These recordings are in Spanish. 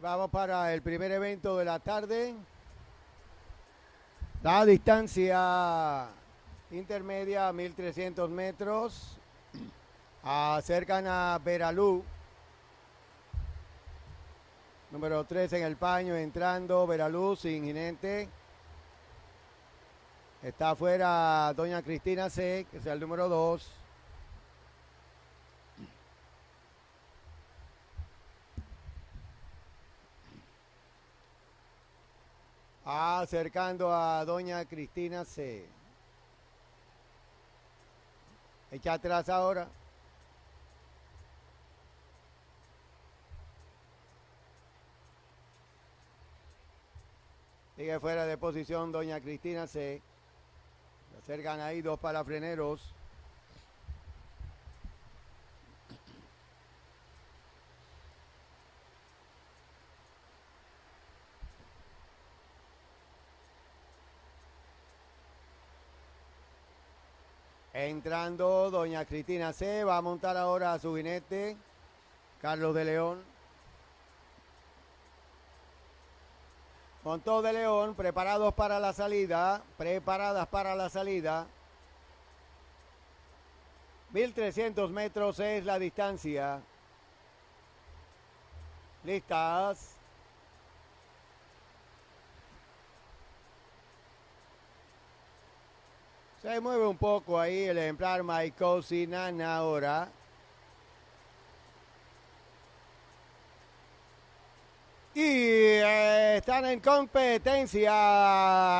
Vamos para el primer evento de la tarde. La distancia intermedia 1300 metros. Acercan a Veralú. Número 3 en el paño, entrando Veraluz, jinente, Está afuera Doña Cristina C, que es el número 2. Acercando a doña Cristina C. Echa atrás ahora. Sigue fuera de posición doña Cristina C. acercan ahí dos freneros. Entrando doña Cristina C. Va a montar ahora a su jinete, Carlos de León. Montó de León, preparados para la salida, preparadas para la salida. 1300 metros es la distancia. Listas. Se mueve un poco ahí el ejemplar Maikosi Nana ahora. Y están en competencia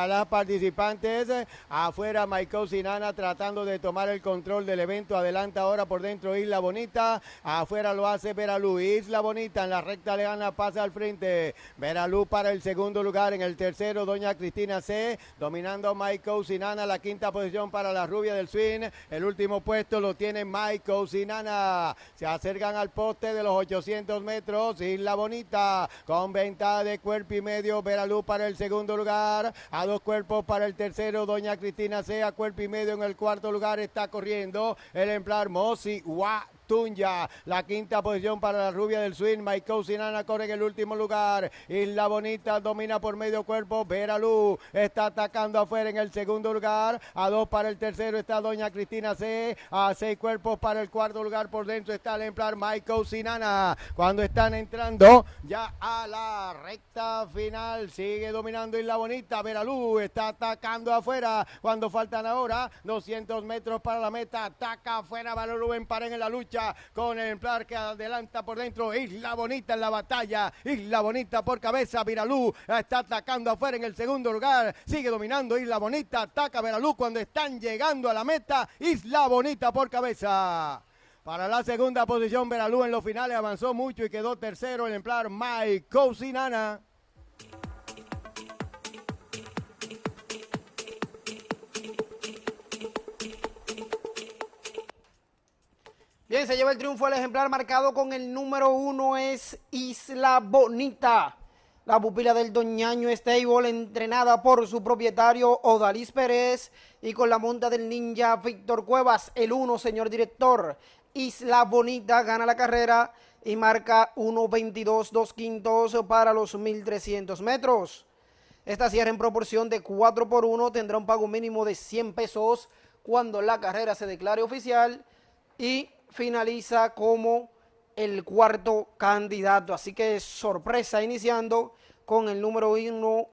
las participantes. Eh, afuera Maiko Sinana tratando de tomar el control del evento. Adelanta ahora por dentro Isla Bonita. Afuera lo hace Veralú. Isla Bonita en la recta le gana, pasa al frente. Veralú para el segundo lugar. En el tercero, Doña Cristina C. Dominando Maiko Sinana. La quinta posición para la rubia del swing. El último puesto lo tiene Maiko Sinana. Se acercan al poste de los 800 metros. Isla Bonita con ventaja de cuerpo y medio medio, para el segundo lugar, a dos cuerpos para el tercero, Doña Cristina Sea, cuerpo y medio en el cuarto lugar, está corriendo el emplar Mozi Tunja. La quinta posición para la rubia del swing. Michael Sinana corre en el último lugar. Isla Bonita domina por medio cuerpo. Veralú está atacando afuera en el segundo lugar. A dos para el tercero está Doña Cristina C. A seis cuerpos para el cuarto lugar. Por dentro está el emplar Michael Sinana. Cuando están entrando ya a la recta final. Sigue dominando Isla Bonita. Veralu está atacando afuera. Cuando faltan ahora 200 metros para la meta. Ataca afuera. Valor en para en la lucha con el emplar que adelanta por dentro. Isla Bonita en la batalla. Isla Bonita por cabeza. Viralú está atacando afuera en el segundo lugar. Sigue dominando Isla Bonita. Ataca Veralú cuando están llegando a la meta. Isla Bonita por cabeza. Para la segunda posición, Veralú en los finales avanzó mucho y quedó tercero el emplar Mike Cousinana. se lleva el triunfo, el ejemplar marcado con el número uno es Isla Bonita. La pupila del Doñaño Stable, entrenada por su propietario Odalis Pérez y con la monta del ninja Víctor Cuevas, el uno, señor director. Isla Bonita gana la carrera y marca 1.22, dos quintos para los 1.300 metros. Esta cierra en proporción de 4 por 1 tendrá un pago mínimo de 100 pesos cuando la carrera se declare oficial y finaliza como el cuarto candidato. Así que sorpresa, iniciando con el número uno,